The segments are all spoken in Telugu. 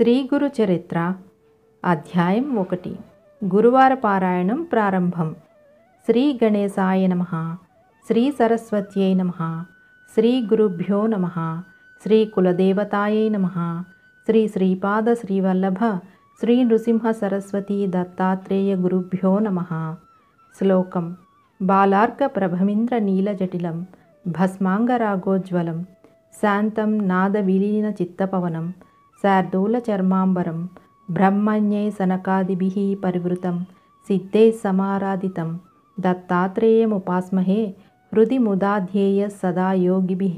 శ్రీ గురు చరిత్ర అధ్యాయం ఒకటి గురువార పారాయణం ప్రారంభం శ్రీ గణేశాయ నమ శ్రీ సరస్వత్యై నమ శ్రీ గురుభ్యో నమ శ్రీ కులదేవతాయై నమ శ్రీ శ్రీపాద శ్రీవల్లభ శ్రీ నృసింహ సరస్వతీ దత్తాత్రేయ గురుభ్యో నమ శ్లోకం బాలార్క ప్రభమింద్ర నీలజటిలం భస్మాంగరాగోజ్వలం శాంతం నాద విలీన చిత్తపవనం చర్మాంబరం బ్రహ్మణ్యే సనకాదిభిః పరివృతం సిద్ధే సమారాధితం దత్తాత్రేయముపాస్మహే హృది ముదాధ్యేయ సదా యోగిభి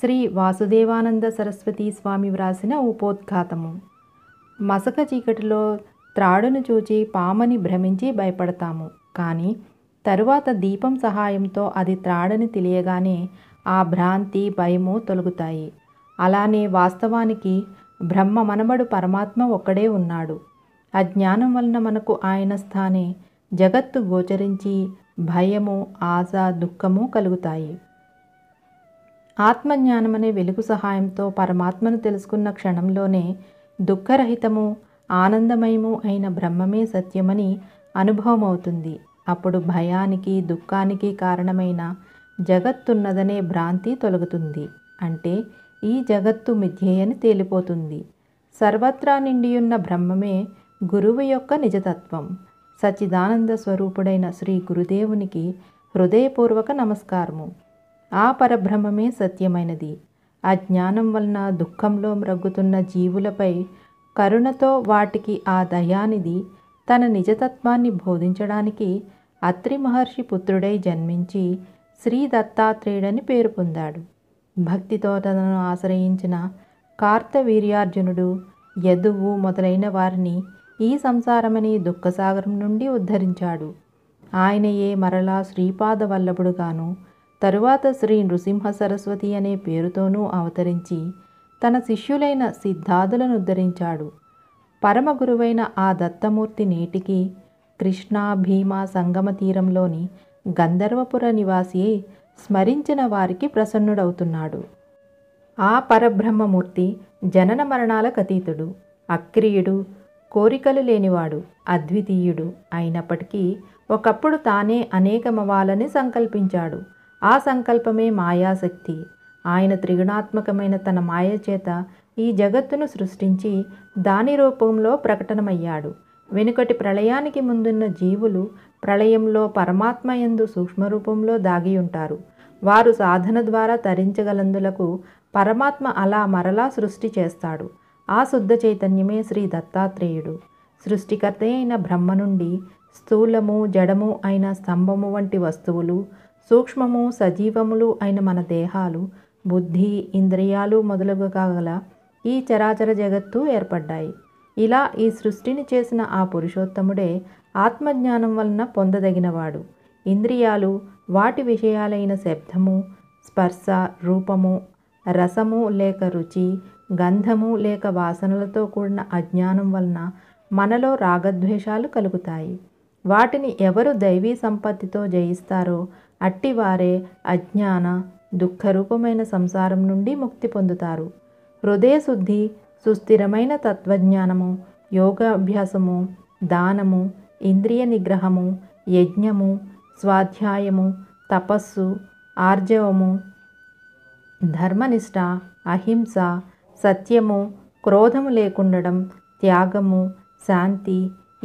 శ్రీ వాసుదేవానంద సరస్వతి స్వామి వ్రాసిన ఉపోద్ఘాతము మసక చీకటిలో త్రాడును చూచి పామని భ్రమించి భయపడతాము కానీ తరువాత దీపం సహాయంతో అది త్రాడని తెలియగానే ఆ భ్రాంతి భయము తొలగుతాయి అలానే వాస్తవానికి బ్రహ్మ మనబడు పరమాత్మ ఒక్కడే ఉన్నాడు ఆ జ్ఞానం వలన మనకు ఆయన స్థానే జగత్తు గోచరించి భయము ఆశ దుఃఖము కలుగుతాయి ఆత్మజ్ఞానం అనే వెలుగు సహాయంతో పరమాత్మను తెలుసుకున్న క్షణంలోనే దుఃఖరహితము ఆనందమయము అయిన బ్రహ్మమే సత్యమని అనుభవం అవుతుంది అప్పుడు భయానికి దుఃఖానికి కారణమైన జగత్తున్నదనే భ్రాంతి తొలగుతుంది అంటే ఈ జగత్తు మిథ్యేయని తేలిపోతుంది సర్వత్రా నిండియున్న బ్రహ్మమే గురువు యొక్క నిజతత్వం సచిదానంద స్వరూపుడైన శ్రీ గురుదేవునికి హృదయపూర్వక నమస్కారము ఆ పరబ్రహ్మమే సత్యమైనది ఆ జ్ఞానం వలన దుఃఖంలో మ్రగ్గుతున్న జీవులపై కరుణతో వాటికి ఆ దయానిది తన నిజతత్వాన్ని బోధించడానికి అత్రి మహర్షి పుత్రుడై జన్మించి శ్రీ దత్తాత్రేయుడని పేరు పొందాడు భక్తితో తనను ఆశ్రయించిన కార్తవీర్యార్జునుడు యదువు మొదలైన వారిని ఈ సంసారమని దుఃఖసాగరం నుండి ఉద్ధరించాడు ఆయనయే మరలా శ్రీపాద వల్లభుడుగాను తరువాత శ్రీ నృసింహ సరస్వతి అనే పేరుతోనూ అవతరించి తన శిష్యులైన సిద్ధాదులను ఉద్ధరించాడు పరమ గురువైన ఆ దత్తమూర్తి నేటికి కృష్ణా భీమా సంగమ తీరంలోని గంధర్వపుర నివాసి స్మరించిన వారికి ప్రసన్నుడవుతున్నాడు ఆ పరబ్రహ్మమూర్తి జనన మరణాలకు అతీతుడు అక్రియుడు కోరికలు లేనివాడు అద్వితీయుడు అయినప్పటికీ ఒకప్పుడు తానే అనేకమవ్వాలని సంకల్పించాడు ఆ సంకల్పమే మాయాశక్తి ఆయన త్రిగుణాత్మకమైన తన మాయ చేత ఈ జగత్తును సృష్టించి దాని రూపంలో ప్రకటనమయ్యాడు వెనుకటి ప్రళయానికి ముందున్న జీవులు ప్రళయంలో పరమాత్మ ఎందు సూక్ష్మరూపంలో దాగి ఉంటారు వారు సాధన ద్వారా తరించగలందులకు పరమాత్మ అలా మరలా సృష్టి చేస్తాడు ఆ శుద్ధ చైతన్యమే శ్రీ దత్తాత్రేయుడు సృష్టికర్త అయిన బ్రహ్మ నుండి స్థూలము జడము అయిన స్తంభము వంటి వస్తువులు సూక్ష్మము సజీవములు అయిన మన దేహాలు బుద్ధి ఇంద్రియాలు మొదలుగా ఈ చరాచర జగత్తు ఏర్పడ్డాయి ఇలా ఈ సృష్టిని చేసిన ఆ పురుషోత్తముడే ఆత్మజ్ఞానం వలన పొందదగినవాడు ఇంద్రియాలు వాటి విషయాలైన శబ్దము స్పర్శ రూపము రసము లేక రుచి గంధము లేక వాసనలతో కూడిన అజ్ఞానం వలన మనలో రాగద్వేషాలు కలుగుతాయి వాటిని ఎవరు దైవీ సంపత్తితో జయిస్తారో అట్టివారే అజ్ఞాన దుఃఖరూపమైన సంసారం నుండి ముక్తి పొందుతారు హృదయ శుద్ధి సుస్థిరమైన తత్వజ్ఞానము యోగాభ్యాసము దానము ఇంద్రియ నిగ్రహము యజ్ఞము స్వాధ్యాయము తపస్సు ఆర్జవము ధర్మనిష్ట అహింస సత్యము క్రోధము లేకుండటం త్యాగము శాంతి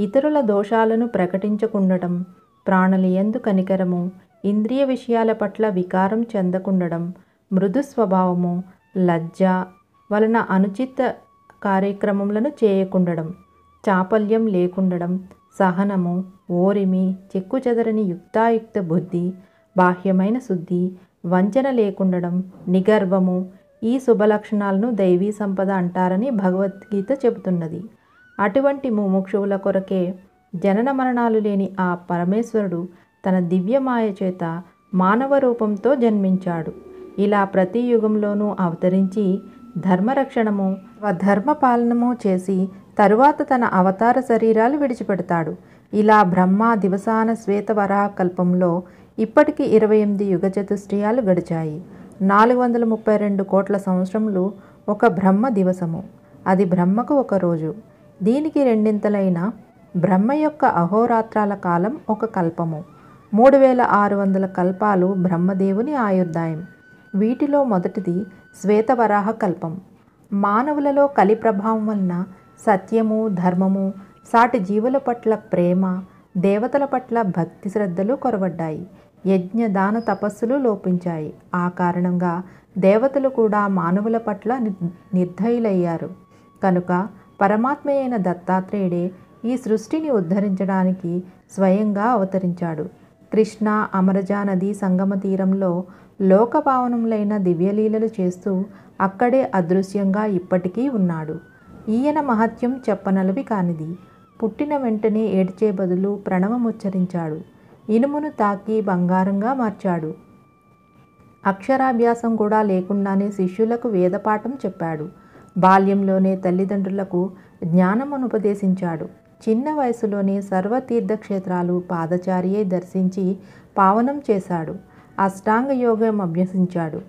ఇతరుల దోషాలను ప్రకటించకుండటం ఎందు కనికరము ఇంద్రియ విషయాల పట్ల వికారం చెందకుండడం మృదు స్వభావము లజ్జ వలన అనుచిత కార్యక్రమములను చేయకుండడం చాపల్యం లేకుండడం సహనము ఓరిమి చెక్కుచెదరని యుక్తాయుక్త బుద్ధి బాహ్యమైన శుద్ధి వంచన లేకుండడం నిగర్భము ఈ శుభలక్షణాలను దైవీ సంపద అంటారని భగవద్గీత చెబుతున్నది అటువంటి ముముక్షువుల కొరకే జనన మరణాలు లేని ఆ పరమేశ్వరుడు తన దివ్యమాయ చేత మానవ రూపంతో జన్మించాడు ఇలా ప్రతి యుగంలోనూ అవతరించి ధర్మరక్షణము పాలనము చేసి తరువాత తన అవతార శరీరాలు విడిచిపెడతాడు ఇలా బ్రహ్మ దివసాన శ్వేతవరాహ కల్పంలో ఇప్పటికీ ఇరవై ఎనిమిది యుగ చతుష్టయాలు గడిచాయి నాలుగు వందల ముప్పై రెండు కోట్ల సంవత్సరములు ఒక బ్రహ్మ దివసము అది బ్రహ్మకు ఒక రోజు దీనికి రెండింతలైన బ్రహ్మ యొక్క అహోరాత్రాల కాలం ఒక కల్పము మూడు వేల ఆరు వందల కల్పాలు బ్రహ్మదేవుని ఆయుర్దాయం వీటిలో మొదటిది శ్వేతవరాహ కల్పం మానవులలో కలి ప్రభావం వలన సత్యము ధర్మము సాటి జీవుల పట్ల ప్రేమ దేవతల పట్ల భక్తి శ్రద్ధలు కొరవడ్డాయి యజ్ఞ దాన తపస్సులు లోపించాయి ఆ కారణంగా దేవతలు కూడా మానవుల పట్ల నిర్ధయులయ్యారు కనుక పరమాత్మయైన దత్తాత్రేయుడే ఈ సృష్టిని ఉద్ధరించడానికి స్వయంగా అవతరించాడు కృష్ణ అమరజా నది సంగమ తీరంలో లోకపావనములైన దివ్యలీలలు చేస్తూ అక్కడే అదృశ్యంగా ఇప్పటికీ ఉన్నాడు ఈయన మహత్యం చెప్పనలవి కానిది పుట్టిన వెంటనే ఏడ్చే బదులు ప్రణవముచ్చరించాడు ఇనుమును తాకి బంగారంగా మార్చాడు అక్షరాభ్యాసం కూడా లేకుండానే శిష్యులకు వేదపాఠం చెప్పాడు బాల్యంలోనే తల్లిదండ్రులకు జ్ఞానమును ఉపదేశించాడు చిన్న వయసులోనే సర్వతీర్థక్షేత్రాలు పాదచారియే దర్శించి పావనం చేశాడు అష్టాంగ యోగం అభ్యసించాడు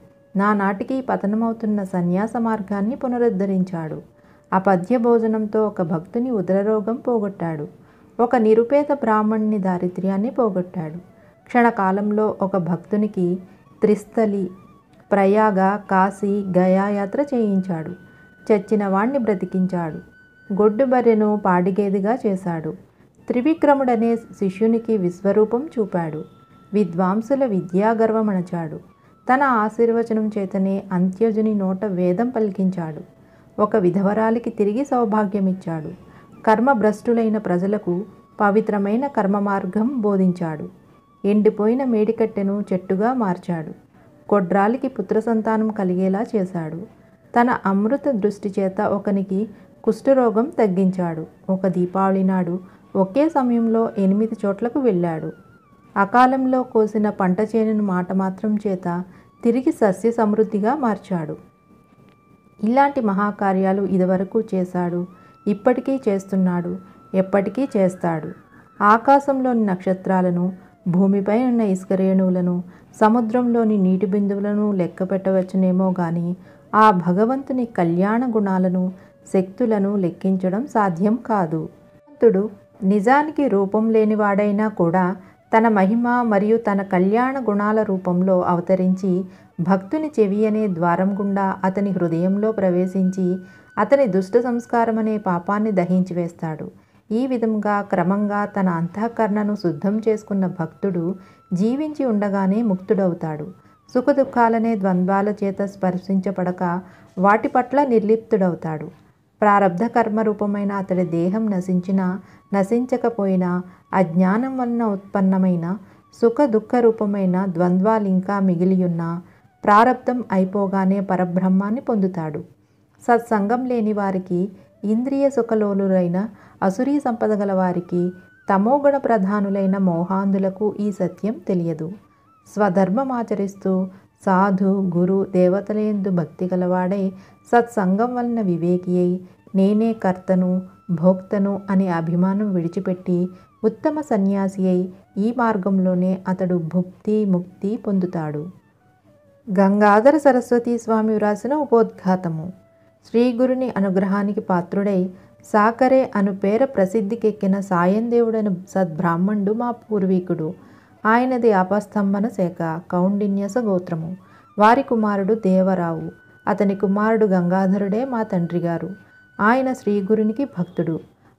నానాటికి పతనమవుతున్న సన్యాస మార్గాన్ని పునరుద్ధరించాడు ఆ పద్య భోజనంతో ఒక భక్తుని ఉదరరోగం పోగొట్టాడు ఒక నిరుపేద బ్రాహ్మణుని దారిద్ర్యాన్ని పోగొట్టాడు క్షణకాలంలో ఒక భక్తునికి త్రిస్థలి ప్రయాగ కాశీ గయా యాత్ర చేయించాడు చచ్చిన వాణ్ణి బ్రతికించాడు గొడ్డు బర్రెను పాడిగేదిగా చేశాడు త్రివిక్రముడనే శిష్యునికి విశ్వరూపం చూపాడు విద్వాంసుల విద్యాగర్వమణచాడు తన ఆశీర్వచనం చేతనే అంత్యజుని నోట వేదం పలికించాడు ఒక విధవరాలికి తిరిగి సౌభాగ్యమిచ్చాడు కర్మభ్రష్టులైన ప్రజలకు పవిత్రమైన కర్మ మార్గం బోధించాడు ఎండిపోయిన మేడికట్టెను చెట్టుగా మార్చాడు కొడ్రాలికి పుత్ర సంతానం కలిగేలా చేశాడు తన అమృత దృష్టి చేత ఒకనికి కుష్ఠరోగం తగ్గించాడు ఒక దీపావళి నాడు ఒకే సమయంలో ఎనిమిది చోట్లకు వెళ్ళాడు అకాలంలో కోసిన పంట చేనును మాట మాత్రం చేత తిరిగి సస్య సమృద్ధిగా మార్చాడు ఇలాంటి మహాకార్యాలు ఇదివరకు చేశాడు ఇప్పటికీ చేస్తున్నాడు ఎప్పటికీ చేస్తాడు ఆకాశంలోని నక్షత్రాలను భూమిపై ఉన్న ఇసుక రేణువులను సముద్రంలోని నీటి బిందువులను లెక్క పెట్టవచ్చునేమో కానీ ఆ భగవంతుని కళ్యాణ గుణాలను శక్తులను లెక్కించడం సాధ్యం కాదు భగవంతుడు నిజానికి రూపం లేనివాడైనా కూడా తన మహిమ మరియు తన కళ్యాణ గుణాల రూపంలో అవతరించి భక్తుని చెవి అనే ద్వారం గుండా అతని హృదయంలో ప్రవేశించి అతని దుష్ట సంస్కారం అనే పాపాన్ని దహించి వేస్తాడు ఈ విధంగా క్రమంగా తన అంతఃకరణను శుద్ధం చేసుకున్న భక్తుడు జీవించి ఉండగానే ముక్తుడవుతాడు సుఖదుఖాలనే ద్వంద్వాల చేత స్పర్శించబడక వాటి పట్ల నిర్లిప్తుడవుతాడు ప్రారబ్ధ కర్మ రూపమైన అతడి దేహం నశించినా నశించకపోయినా అజ్ఞానం వలన ఉత్పన్నమైన సుఖ దుఃఖ రూపమైన ద్వంద్వాలు ఇంకా మిగిలియున్న ప్రారబ్ధం అయిపోగానే పరబ్రహ్మాన్ని పొందుతాడు సత్సంగం లేని వారికి ఇంద్రియ సుఖలోలులైన అసురీ సంపద గల వారికి తమోగుణ ప్రధానులైన మోహాంధులకు ఈ సత్యం తెలియదు స్వధర్మం ఆచరిస్తూ సాధు గురు దేవతలయందు భక్తి గలవాడై సత్సంగం వలన వివేకి అయి నేనే కర్తను భోక్తను అనే అభిమానం విడిచిపెట్టి ఉత్తమ సన్యాసి అయి ఈ మార్గంలోనే అతడు భుక్తి ముక్తి పొందుతాడు గంగాధర సరస్వతీ స్వామి వ్రాసిన ఉపోద్ఘాతము శ్రీ గురుని అనుగ్రహానికి పాత్రుడై సాకరే అను పేర ప్రసిద్ధికెక్కిన సాయందేవుడైన సద్బ్రాహ్మణుడు మా పూర్వీకుడు ఆయనది అపస్తంభన శాఖ కౌండిన్యస గోత్రము వారి కుమారుడు దేవరావు అతని కుమారుడు గంగాధరుడే మా తండ్రి గారు ఆయన శ్రీగురునికి భక్తుడు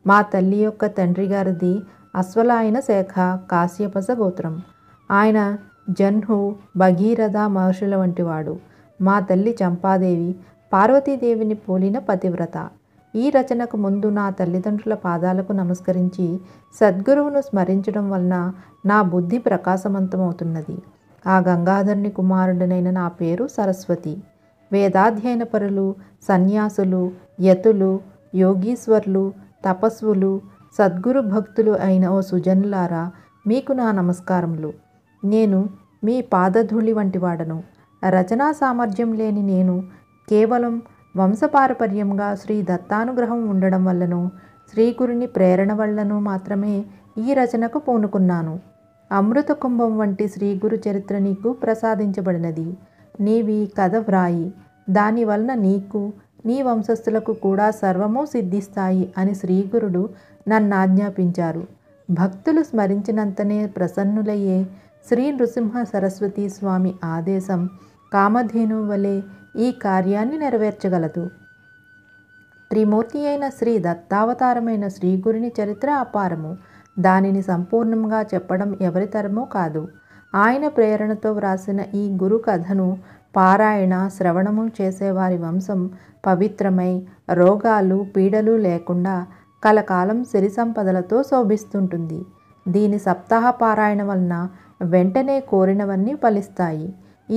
మా తల్లి యొక్క తండ్రి గారిది అశ్వలాయన శాఖ కాశ్యపస గోత్రం ఆయన జన్హు భగీరథ మహర్షుల వంటివాడు మా తల్లి చంపాదేవి పార్వతీదేవిని పోలిన పతివ్రత ఈ రచనకు ముందు నా తల్లిదండ్రుల పాదాలకు నమస్కరించి సద్గురువును స్మరించడం వలన నా బుద్ధి ప్రకాశవంతమవుతున్నది ఆ గంగాధరుని కుమారుడనైన నా పేరు సరస్వతి వేదాధ్యయన పరులు సన్యాసులు యతులు యోగీశ్వర్లు తపస్వులు సద్గురు భక్తులు అయిన ఓ సుజనులారా మీకు నా నమస్కారములు నేను మీ పాదధూళి వంటివాడను రచనా సామర్థ్యం లేని నేను కేవలం వంశపారపర్యంగా శ్రీ దత్తానుగ్రహం ఉండడం వల్లను శ్రీగురుని ప్రేరణ వల్లను మాత్రమే ఈ రచనకు పూనుకున్నాను అమృత కుంభం వంటి శ్రీగురు చరిత్ర నీకు ప్రసాదించబడినది నీవి కథ వ్రాయి దానివలన నీకు నీ వంశస్థులకు కూడా సర్వము సిద్ధిస్తాయి అని శ్రీగురుడు నన్ను ఆజ్ఞాపించారు భక్తులు స్మరించినంతనే ప్రసన్నులయ్యే శ్రీ నృసింహ సరస్వతీ స్వామి ఆదేశం కామధేను వలె ఈ కార్యాన్ని నెరవేర్చగలదు త్రిమూర్తి అయిన శ్రీ దత్తావతారమైన శ్రీగురిని చరిత్ర అపారము దానిని సంపూర్ణంగా చెప్పడం ఎవరితరమో కాదు ఆయన ప్రేరణతో వ్రాసిన ఈ గురు కథను పారాయణ శ్రవణము చేసేవారి వంశం పవిత్రమై రోగాలు పీడలు లేకుండా కలకాలం సిరి సంపదలతో శోభిస్తుంటుంది దీని సప్తాహ పారాయణ వలన వెంటనే కోరినవన్నీ ఫలిస్తాయి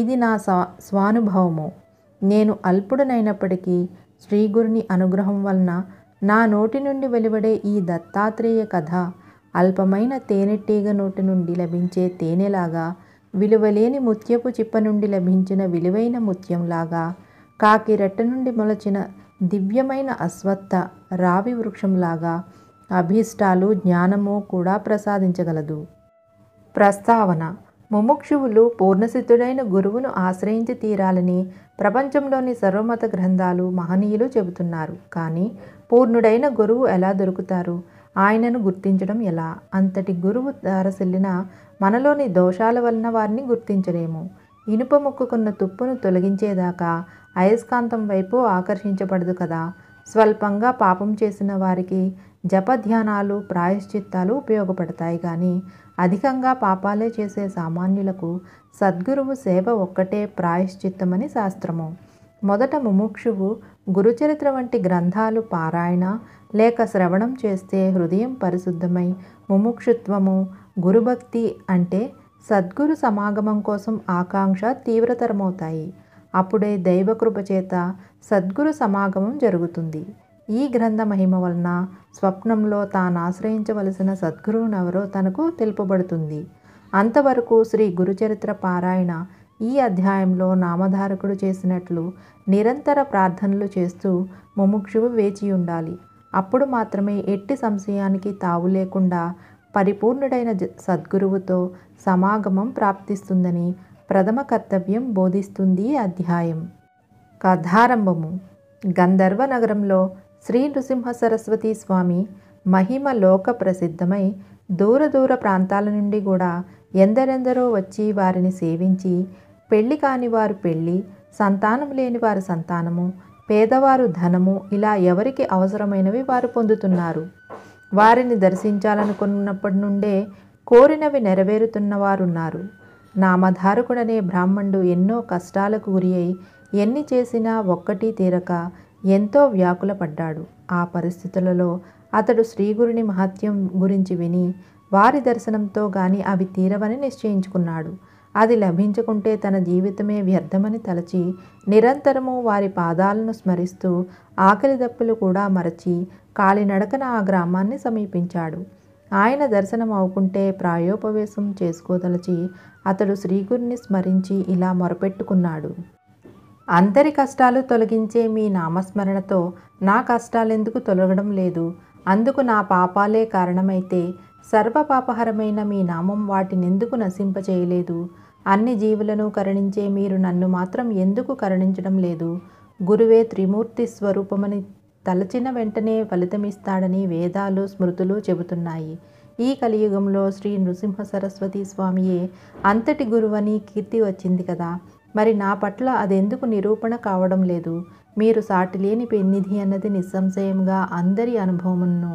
ఇది నా స్వానుభవము నేను అల్పుడనైనప్పటికీ శ్రీగురుని అనుగ్రహం వలన నా నోటి నుండి వెలువడే ఈ దత్తాత్రేయ కథ అల్పమైన తేనెటీగ నోటి నుండి లభించే తేనెలాగా విలువలేని ముత్యపు చిప్ప నుండి లభించిన విలువైన ముత్యంలాగా కాకి రెట్ట నుండి మొలచిన దివ్యమైన అశ్వత్థ రావి వృక్షంలాగా అభీష్టాలు జ్ఞానము కూడా ప్రసాదించగలదు ప్రస్తావన ముముక్షువులు పూర్ణసిద్ధుడైన గురువును ఆశ్రయించి తీరాలని ప్రపంచంలోని సర్వమత గ్రంథాలు మహనీయులు చెబుతున్నారు కానీ పూర్ణుడైన గురువు ఎలా దొరుకుతారు ఆయనను గుర్తించడం ఎలా అంతటి గురువు దారసిల్లిన మనలోని దోషాల వలన వారిని గుర్తించలేము ఇనుప ముక్కుకున్న తుప్పును తొలగించేదాకా అయస్కాంతం వైపు ఆకర్షించబడదు కదా స్వల్పంగా పాపం చేసిన వారికి జపధ్యానాలు ప్రాయశ్చిత్తాలు ఉపయోగపడతాయి కానీ అధికంగా పాపాలే చేసే సామాన్యులకు సద్గురువు సేవ ఒక్కటే ప్రాయశ్చిత్తమని శాస్త్రము మొదట ముముక్షువు గురుచరిత్ర వంటి గ్రంథాలు పారాయణ లేక శ్రవణం చేస్తే హృదయం పరిశుద్ధమై ముముక్షుత్వము గురుభక్తి అంటే సద్గురు సమాగమం కోసం ఆకాంక్ష తీవ్రతరమవుతాయి అప్పుడే దైవకృప చేత సద్గురు సమాగమం జరుగుతుంది ఈ గ్రంథ మహిమ వలన స్వప్నంలో తాను ఆశ్రయించవలసిన సద్గురువునెవరో తనకు తెలుపబడుతుంది అంతవరకు శ్రీ గురుచరిత్ర పారాయణ ఈ అధ్యాయంలో నామధారకుడు చేసినట్లు నిరంతర ప్రార్థనలు చేస్తూ ముముక్షువు వేచి ఉండాలి అప్పుడు మాత్రమే ఎట్టి సంశయానికి తావు లేకుండా పరిపూర్ణుడైన సద్గురువుతో సమాగమం ప్రాప్తిస్తుందని ప్రథమ కర్తవ్యం బోధిస్తుంది అధ్యాయం కథారంభము గంధర్వ నగరంలో శ్రీ నృసింహ సరస్వతి స్వామి మహిమ లోక ప్రసిద్ధమై దూర దూర ప్రాంతాల నుండి కూడా ఎందరెందరో వచ్చి వారిని సేవించి పెళ్లి కాని వారు పెళ్ళి సంతానం లేని వారు సంతానము పేదవారు ధనము ఇలా ఎవరికి అవసరమైనవి వారు పొందుతున్నారు వారిని దర్శించాలనుకున్నప్పటి నుండే కోరినవి నెరవేరుతున్న వారున్నారు నామధారకుడనే బ్రాహ్మణుడు ఎన్నో కష్టాలకు గురి అయి ఎన్ని చేసినా ఒక్కటి తీరక ఎంతో వ్యాకులపడ్డాడు ఆ పరిస్థితులలో అతడు శ్రీగురుని మహత్యం గురించి విని వారి దర్శనంతో గాని అవి తీరవని నిశ్చయించుకున్నాడు అది లభించకుంటే తన జీవితమే వ్యర్థమని తలచి నిరంతరము వారి పాదాలను స్మరిస్తూ ఆకలి దప్పులు కూడా మరచి కాలినడకన ఆ గ్రామాన్ని సమీపించాడు ఆయన దర్శనం అవుకుంటే ప్రాయోపవేశం చేసుకోదలచి అతడు శ్రీగురిని స్మరించి ఇలా మొరపెట్టుకున్నాడు అందరి కష్టాలు తొలగించే మీ నామస్మరణతో నా కష్టాలెందుకు తొలగడం లేదు అందుకు నా పాపాలే కారణమైతే సర్వపాపహరమైన మీ నామం వాటినెందుకు నశింపచేయలేదు అన్ని జీవులను కరుణించే మీరు నన్ను మాత్రం ఎందుకు కరుణించడం లేదు గురువే త్రిమూర్తి స్వరూపమని తలచిన వెంటనే ఫలితమిస్తాడని వేదాలు స్మృతులు చెబుతున్నాయి ఈ కలియుగంలో శ్రీ నృసింహ సరస్వతి స్వామియే అంతటి గురువని కీర్తి వచ్చింది కదా మరి నా పట్ల అదెందుకు నిరూపణ కావడం లేదు మీరు సాటిలేని పెన్నిధి అన్నది నిస్సంశయంగా అందరి అనుభవమును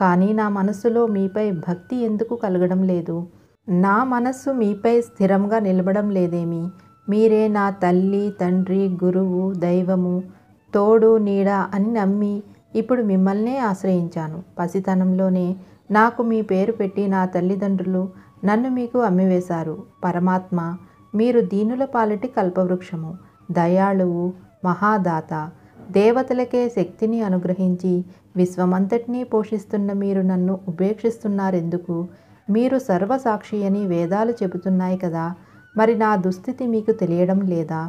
కానీ నా మనస్సులో మీపై భక్తి ఎందుకు కలగడం లేదు నా మనస్సు మీపై స్థిరంగా నిలబడం లేదేమి మీరే నా తల్లి తండ్రి గురువు దైవము తోడు నీడ అని నమ్మి ఇప్పుడు మిమ్మల్నే ఆశ్రయించాను పసితనంలోనే నాకు మీ పేరు పెట్టి నా తల్లిదండ్రులు నన్ను మీకు అమ్మివేశారు పరమాత్మ మీరు దీనుల పాలిటి కల్పవృక్షము దయాళువు మహాదాత దేవతలకే శక్తిని అనుగ్రహించి విశ్వమంతటినీ పోషిస్తున్న మీరు నన్ను ఉపేక్షిస్తున్నారెందుకు మీరు సర్వసాక్షి అని వేదాలు చెబుతున్నాయి కదా మరి నా దుస్థితి మీకు తెలియడం లేదా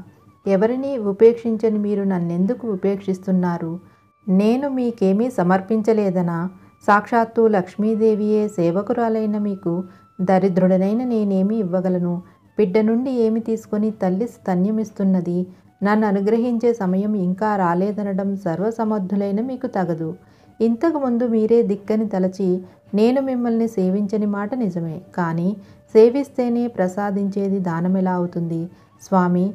ఎవరిని ఉపేక్షించని మీరు నన్నెందుకు ఉపేక్షిస్తున్నారు నేను మీకేమీ సమర్పించలేదనా సాక్షాత్తు లక్ష్మీదేవియే సేవకురాలైన మీకు దరిద్రుడనైన నేనేమి ఇవ్వగలను బిడ్డ నుండి ఏమి తీసుకొని తల్లి స్తన్యమిస్తున్నది నన్ను అనుగ్రహించే సమయం ఇంకా రాలేదనడం సర్వసమర్థులైన మీకు తగదు ఇంతకుముందు మీరే దిక్కని తలచి నేను మిమ్మల్ని సేవించని మాట నిజమే కానీ సేవిస్తేనే ప్రసాదించేది దానమెలా అవుతుంది స్వామి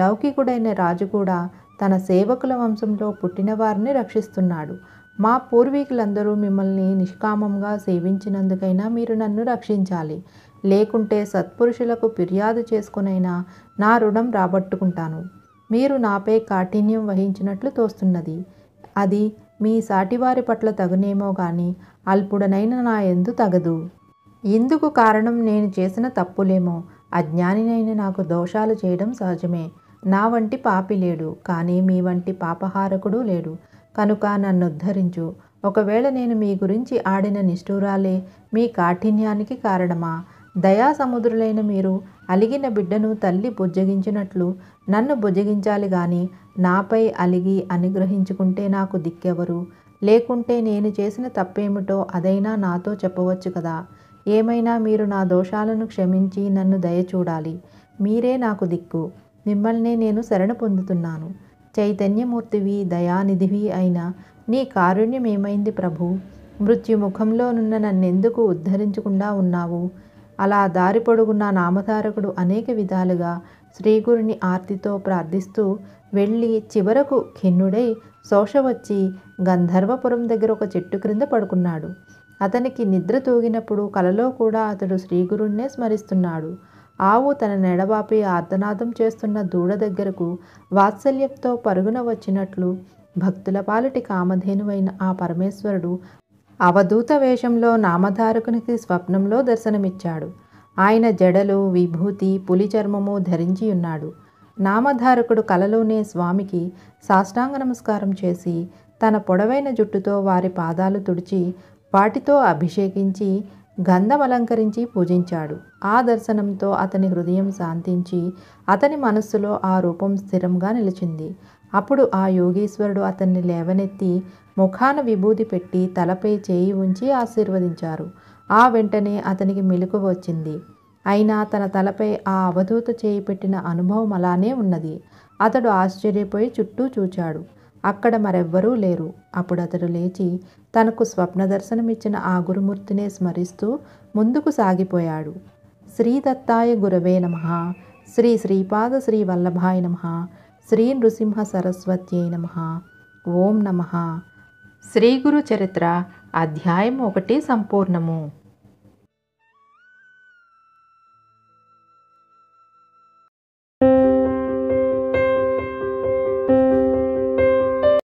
లౌకికుడైన రాజు కూడా తన సేవకుల వంశంలో పుట్టిన వారిని రక్షిస్తున్నాడు మా పూర్వీకులందరూ మిమ్మల్ని నిష్కామంగా సేవించినందుకైనా మీరు నన్ను రక్షించాలి లేకుంటే సత్పురుషులకు ఫిర్యాదు చేసుకునైనా నా రుణం రాబట్టుకుంటాను మీరు నాపై కాఠిన్యం వహించినట్లు తోస్తున్నది అది మీ సాటివారి పట్ల తగునేమో కానీ అల్పుడనైన నా ఎందు తగదు ఇందుకు కారణం నేను చేసిన తప్పులేమో అజ్ఞానినైన నాకు దోషాలు చేయడం సహజమే నా వంటి పాపి లేడు కానీ మీ వంటి పాపహారకుడు లేడు కనుక నన్ను ఉద్ధరించు ఒకవేళ నేను మీ గురించి ఆడిన నిష్ఠూరాలే మీ కాఠిన్యానికి కారణమా దయాసముద్రులైన మీరు అలిగిన బిడ్డను తల్లి బుజ్జగించినట్లు నన్ను బుజ్జగించాలి గాని నాపై అలిగి అనుగ్రహించుకుంటే నాకు దిక్కెవరు లేకుంటే నేను చేసిన తప్పేమిటో అదైనా నాతో చెప్పవచ్చు కదా ఏమైనా మీరు నా దోషాలను క్షమించి నన్ను దయచూడాలి మీరే నాకు దిక్కు మిమ్మల్నే నేను శరణ పొందుతున్నాను చైతన్యమూర్తివి దయానిధివి అయిన నీ కారుణ్యమేమైంది ప్రభు నున్న నన్నెందుకు ఉద్ధరించకుండా ఉన్నావు అలా దారి పొడుగున్న నామధారకుడు అనేక విధాలుగా శ్రీగురిని ఆర్తితో ప్రార్థిస్తూ వెళ్ళి చివరకు ఖిన్నుడై శోష వచ్చి గంధర్వపురం దగ్గర ఒక చెట్టు క్రింద పడుకున్నాడు అతనికి నిద్ర తూగినప్పుడు కలలో కూడా అతడు శ్రీగురుణ్ణే స్మరిస్తున్నాడు ఆవు తన నెడబాపి ఆర్తనాదం చేస్తున్న దూడ దగ్గరకు వాత్సల్యంతో పరుగున వచ్చినట్లు భక్తుల పాలిటి కామధేనువైన ఆ పరమేశ్వరుడు అవధూత వేషంలో నామధారకునికి స్వప్నంలో దర్శనమిచ్చాడు ఆయన జడలు విభూతి పులి చర్మము ధరించి ఉన్నాడు నామధారకుడు కలలోనే స్వామికి సాష్టాంగ నమస్కారం చేసి తన పొడవైన జుట్టుతో వారి పాదాలు తుడిచి వాటితో అభిషేకించి గంధం అలంకరించి పూజించాడు ఆ దర్శనంతో అతని హృదయం శాంతించి అతని మనస్సులో ఆ రూపం స్థిరంగా నిలిచింది అప్పుడు ఆ యోగీశ్వరుడు అతన్ని లేవనెత్తి ముఖాన విభూది పెట్టి తలపై చేయి ఉంచి ఆశీర్వదించారు ఆ వెంటనే అతనికి మెలుకు వచ్చింది అయినా తన తలపై ఆ అవధూత చేయి పెట్టిన అనుభవం అలానే ఉన్నది అతడు ఆశ్చర్యపోయి చుట్టూ చూచాడు అక్కడ మరెవ్వరూ లేరు అప్పుడు అతడు లేచి తనకు స్వప్న దర్శనమిచ్చిన ఆ గురుమూర్తినే స్మరిస్తూ ముందుకు సాగిపోయాడు శ్రీ దత్తాయ గురవే నమ శ్రీ శ్రీపాద శ్రీ వల్లభాయ నమ శ్రీ నృసింహ సరస్వత్యై నమ ఓం నమ శ్రీ గురు చరిత్ర అధ్యాయం ఒకటి సంపూర్ణము